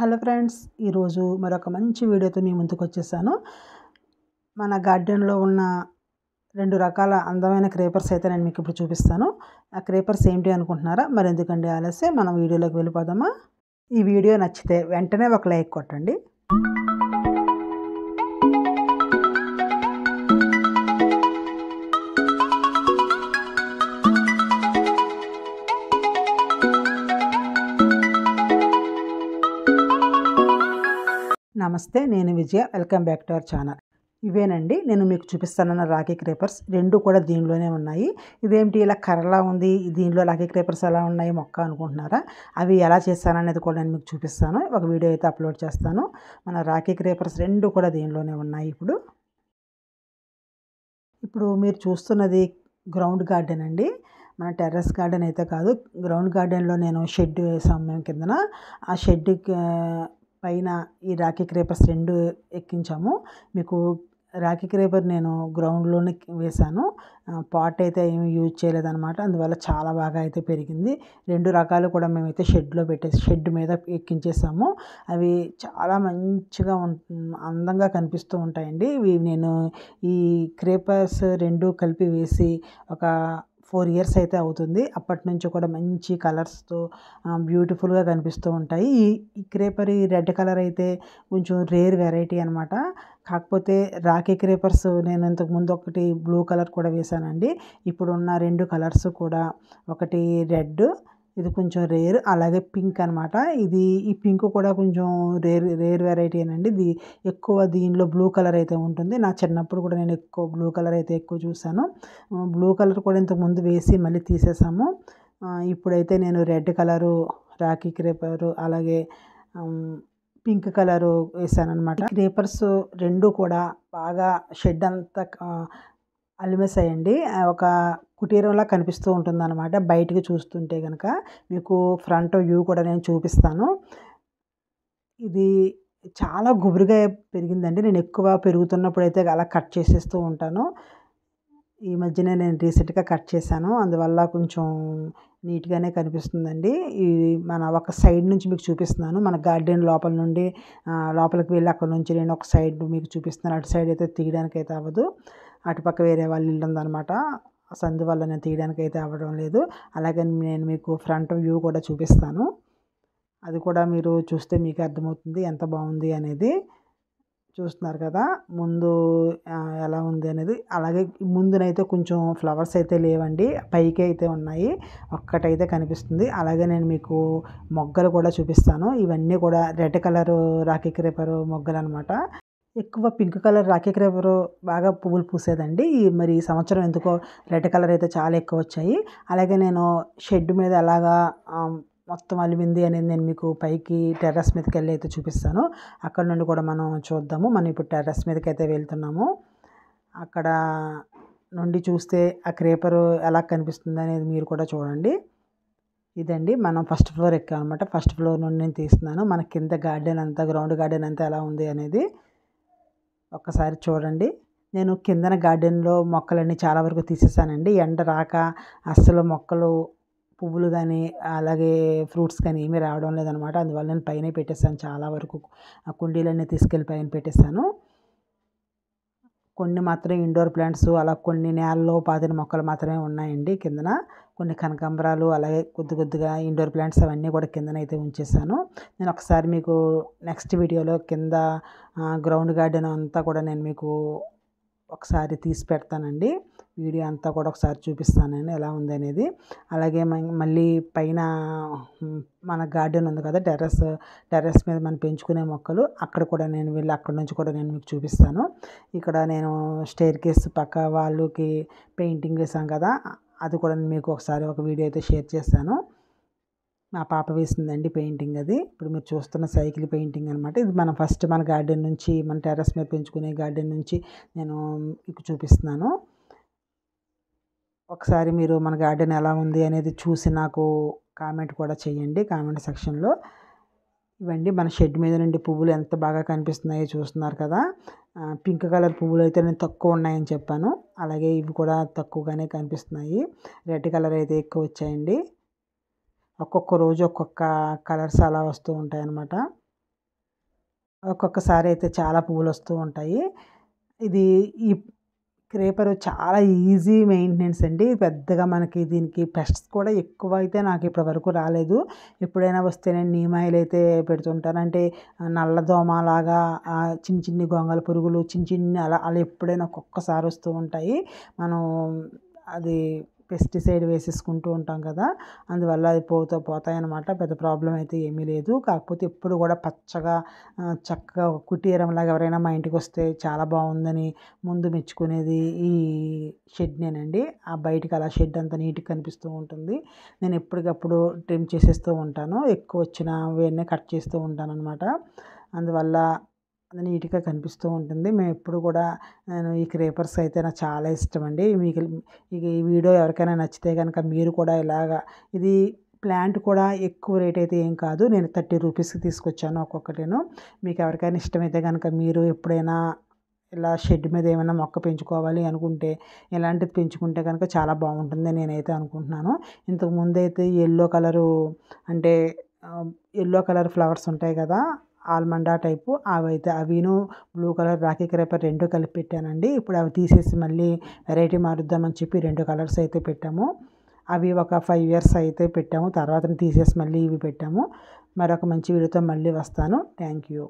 hello friends ఈరోజు మరొక మంచి వీడియోతో మీ ముందుకు వచ్చేసాను మన గార్డెన్లో ఉన్న రెండు రకాల అందమైన క్రేపర్స్ అయితే నేను మీకు ఇప్పుడు చూపిస్తాను ఆ క్రేపర్స్ ఏంటి అనుకుంటున్నారా మరి ఎందుకండి ఆలస్యం మనం వీడియోలోకి వెళ్ళిపోదామా ఈ వీడియో నచ్చితే వెంటనే ఒక లైక్ కొట్టండి నమస్తే నేను Vijaya welcome back to our channel ఇవేనండి నేను మీకు చూపిస్తానన్న రాఖీ క్రేపర్స్ రెండు కూడా దీనిలోనే ఉన్నాయి ఇదేమిటి ఇలా కర్రలా ఉంది దీనిలో రాఖీ క్రేపర్స్ ఎలా ఉన్నాయి మొక్క అనుకుంటున్నారా అవి ఎలా చేస్తాననేది కూడా నేను మీకు చూపిస్తాను ఒక వీడియో అయితే అప్లోడ్ చేస్తాను మన రాఖీ క్రేపర్స్ రెండు కూడా దీనిలోనే ఉన్నాయి ఇప్పుడు ఇప్పుడు మీరు చూస్తున్నది గ్రౌండ్ గార్డెన్ అండి మన టెర్రస్ గార్డెన్ అయితే కాదు గ్రౌండ్ గార్డెన్లో నేను షెడ్ వేసాము మేము కిందన ఆ షెడ్ పైన ఈ రాఖీ క్రేపర్స్ రెండు ఎక్కించాము మీకు రాఖీ క్రేపర్ నేను గ్రౌండ్లోనే వేశాను పాట్ అయితే ఏమి యూజ్ చేయలేదన్నమాట అందువల్ల చాలా బాగా అయితే పెరిగింది రెండు రకాలు కూడా మేమైతే షెడ్లో పెట్టేసి షెడ్ మీద ఎక్కించేసాము అవి చాలా మంచిగా అందంగా కనిపిస్తూ ఉంటాయండి ఇవి నేను ఈ క్రేపర్స్ రెండు కలిపి వేసి ఒక ఫోర్ ఇయర్స్ అయితే అవుతుంది అప్పటి నుంచి కూడా మంచి కలర్స్తో బ్యూటిఫుల్గా కనిపిస్తూ ఉంటాయి ఈ క్రేపర్ ఈ రెడ్ కలర్ అయితే కొంచెం రేర్ వెరైటీ అనమాట కాకపోతే రాఖీ క్రేపర్స్ నేను ఇంతకు ముందు ఒకటి బ్లూ కలర్ కూడా వేశానండి ఇప్పుడున్న రెండు కలర్స్ కూడా ఒకటి రెడ్ ఇది కొంచెం రేర్ అలాగే పింక్ అనమాట ఇది ఈ పింక్ కూడా కొంచెం రేర్ రేర్ వెరైటీ అండి ఇది ఎక్కువ దీనిలో బ్లూ కలర్ అయితే ఉంటుంది నా చిన్నప్పుడు కూడా నేను ఎక్కువ బ్లూ కలర్ అయితే ఎక్కువ చూసాను బ్లూ కలర్ కూడా ఇంతకుముందు వేసి మళ్ళీ తీసేసాము ఇప్పుడైతే నేను రెడ్ కలరు రాఖీ క్రేపరు అలాగే పింక్ కలరు అనమాట క్రేపర్స్ రెండు కూడా బాగా షెడ్ అంతా అయ్యండి ఒక కుటీరంలా కనిపిస్తూ ఉంటుందన్నమాట బయటకు చూస్తుంటే కనుక మీకు ఫ్రంట్ వ్యూ కూడా నేను చూపిస్తాను ఇది చాలా గుబురుగా పెరిగిందండి నేను ఎక్కువ పెరుగుతున్నప్పుడు అయితే అలా కట్ చేసేస్తూ ఉంటాను ఈ మధ్యనే నేను రీసెంట్గా కట్ చేశాను అందువల్ల కొంచెం నీట్గానే కనిపిస్తుందండి ఈ మన ఒక సైడ్ నుంచి మీకు చూపిస్తున్నాను మన గార్డెన్ లోపల నుండి లోపలికి వెళ్ళి అక్కడ నుంచి నేను ఒక సైడ్ మీకు చూపిస్తున్నాను అటు సైడ్ అయితే తీయడానికి అయితే అవ్వదు అటుపక్క వేరే వాళ్ళు ఇల్లు ఉందనమాట సందు వల్ల నేను తీయడానికి అయితే అవ్వడం లేదు అలాగే నేను మీకు ఫ్రంట్ వ్యూ కూడా చూపిస్తాను అది కూడా మీరు చూస్తే మీకు అర్థమవుతుంది ఎంత బాగుంది అనేది చూస్తున్నారు కదా ముందు ఎలా ఉంది అనేది అలాగే ముందునైతే కొంచెం ఫ్లవర్స్ అయితే లేవండి పైకి అయితే ఉన్నాయి ఒక్కటైతే కనిపిస్తుంది అలాగే నేను మీకు మొగ్గలు కూడా చూపిస్తాను ఇవన్నీ కూడా రెడ్ కలర్ రాఖీ క్రేపరు మొగ్గలు అనమాట ఎక్కువ పింక్ కలర్ రాఖీ క్రేపర్ బాగా పువ్వులు పూసేదండి మరి ఈ సంవత్సరం ఎందుకో రెడ్ కలర్ అయితే చాలా ఎక్కువ వచ్చాయి అలాగే నేను షెడ్ మీద అలాగా మొత్తం అలివింది అనేది నేను మీకు పైకి టెర్రస్ మీదకి వెళ్ళి అయితే చూపిస్తాను అక్కడ నుండి కూడా మనం చూద్దాము మనం ఇప్పుడు టెర్రస్ మీదకి అయితే వెళ్తున్నాము అక్కడ నుండి చూస్తే ఆ క్రేపర్ ఎలా కనిపిస్తుంది అనేది మీరు కూడా చూడండి ఇదండి మనం ఫస్ట్ ఫ్లోర్ ఎక్కామన్నమాట అనమాట ఫస్ట్ ఫ్లోర్ నుండి నేను తీస్తున్నాను మన కింద గార్డెన్ అంతా గ్రౌండ్ గార్డెన్ అంతా ఎలా ఉంది అనేది ఒక్కసారి చూడండి నేను కిందన గార్డెన్లో మొక్కలన్నీ చాలా వరకు తీసేసానండి ఎండ రాక అస్సలు మొక్కలు పువ్వులు కానీ అలాగే ఫ్రూట్స్ కానీ ఏమీ రావడం లేదనమాట అందువల్ల నేను పైన పెట్టేసాను చాలా వరకు ఆ కుండీలన్నీ తీసుకెళ్ళి పైన పెట్టేసాను కొన్ని మాత్రం ఇండోర్ ప్లాంట్స్ అలా కొన్ని నేలలో పాతిన మొక్కలు మాత్రమే ఉన్నాయండి కిందన కొన్ని కనకాంబరాలు అలాగే కొద్ది కొద్దిగా ఇండోర్ ప్లాంట్స్ అవన్నీ కూడా అయితే ఉంచేసాను నేను ఒకసారి మీకు నెక్స్ట్ వీడియోలో కింద గ్రౌండ్ గార్డెన్ అంతా కూడా నేను మీకు ఒకసారి తీసి పెడతానండి వీడియో అంతా కూడా ఒకసారి చూపిస్తానండి ఎలా ఉంది అనేది అలాగే మళ్ళీ పైన మన గార్డెన్ ఉంది కదా టెర్రస్ టెర్రస్ మీద మనం పెంచుకునే మొక్కలు అక్కడ కూడా నేను వెళ్ళి అక్కడ నుంచి కూడా నేను మీకు చూపిస్తాను ఇక్కడ నేను స్టేర్ కేస్ పక్క వాళ్ళకి పెయింటింగ్ వేసాం కదా అది కూడా మీకు ఒకసారి ఒక వీడియో అయితే షేర్ చేస్తాను మా పాప వేసిందండి పెయింటింగ్ అది ఇప్పుడు మీరు చూస్తున్న సైకిల్ పెయింటింగ్ అనమాట ఇది మనం ఫస్ట్ మన గార్డెన్ నుంచి మన టెర్రస్ మీద పెంచుకునే గార్డెన్ నుంచి నేను మీకు చూపిస్తున్నాను ఒకసారి మీరు మన గార్డెన్ ఎలా ఉంది అనేది చూసి నాకు కామెంట్ కూడా చేయండి కామెంట్ సెక్షన్లో ఇవ్వండి మన షెడ్ మీద నుండి పువ్వులు ఎంత బాగా కనిపిస్తున్నాయో చూస్తున్నారు కదా పింక్ కలర్ పువ్వులు అయితే నేను తక్కువ ఉన్నాయని చెప్పాను అలాగే ఇవి కూడా తక్కువగానే కనిపిస్తున్నాయి రెడ్ కలర్ అయితే ఎక్కువ వచ్చాయండి ఒక్కొక్క రోజు ఒక్కొక్క కలర్స్ అలా వస్తూ ఉంటాయి అన్నమాట ఒక్కొక్కసారి అయితే చాలా పువ్వులు వస్తూ ఉంటాయి ఇది ఈ క్రేపర్ చాలా ఈజీ మెయింటెనెన్స్ అండి పెద్దగా మనకి దీనికి పెస్ట్స్ కూడా ఎక్కువ అయితే నాకు ఇప్పటి వరకు రాలేదు ఎప్పుడైనా వస్తే నేను నీమాయిల్ అయితే పెడుతుంటాను అంటే నల్ల లాగా చిన్న చిన్ని గొంగల పురుగులు చిన్న చిన్ని అలా అలా ఎప్పుడైనా ఒక్కొక్కసారి వస్తూ ఉంటాయి మనం అది పెస్టిసైడ్ వేసేసుకుంటూ ఉంటాం కదా అందువల్ల అది పోతాయి పోతాయన్నమాట పెద్ద ప్రాబ్లం అయితే ఏమీ లేదు కాకపోతే ఎప్పుడు కూడా పచ్చగా చక్కగా కుటీరంలాగా ఎవరైనా మా ఇంటికి వస్తే చాలా బాగుందని ముందు మెచ్చుకునేది ఈ షెడ్నేనండి ఆ బయటికి అలా షెడ్ అంత నీట్గా కనిపిస్తూ ఉంటుంది నేను ఎప్పటికప్పుడు ట్రిమ్ చేసేస్తూ ఉంటాను ఎక్కువ వచ్చిన వేనే కట్ చేస్తూ ఉంటాను అనమాట అందువల్ల నీట్గా కనిపిస్తూ ఉంటుంది మేము ఎప్పుడు కూడా నేను ఈ క్రేపర్స్ అయితే నాకు చాలా ఇష్టం అండి మీకు ఈ వీడియో ఎవరికైనా నచ్చితే కనుక మీరు కూడా ఇలాగా ఇది ప్లాంట్ కూడా ఎక్కువ రేట్ అయితే ఏం కాదు నేను థర్టీ రూపీస్కి తీసుకొచ్చాను ఒక్కొక్కటిను మీకు ఎవరికైనా ఇష్టమైతే కనుక మీరు ఎప్పుడైనా ఇలా షెడ్ మీద ఏమైనా మొక్క పెంచుకోవాలి అనుకుంటే ఇలాంటిది పెంచుకుంటే కనుక చాలా బాగుంటుంది నేనైతే అనుకుంటున్నాను ఇంతకు ముందైతే ఎల్లో కలరు అంటే ఎల్లో కలర్ ఫ్లవర్స్ ఉంటాయి కదా ఆల్మండా టైపు అవైతే అవిను బ్లూ కలర్ రాఖీ క్రేపర్ రెండు కలిపి పెట్టానండి ఇప్పుడు అవి తీసేసి మళ్ళీ వెరైటీ మారుద్దామని చెప్పి రెండు కలర్స్ అయితే పెట్టాము అవి ఒక ఫైవ్ ఇయర్స్ అయితే పెట్టాము తర్వాత తీసేసి మళ్ళీ ఇవి పెట్టాము మరొక మంచి వీడియోతో మళ్ళీ వస్తాను థ్యాంక్ యూ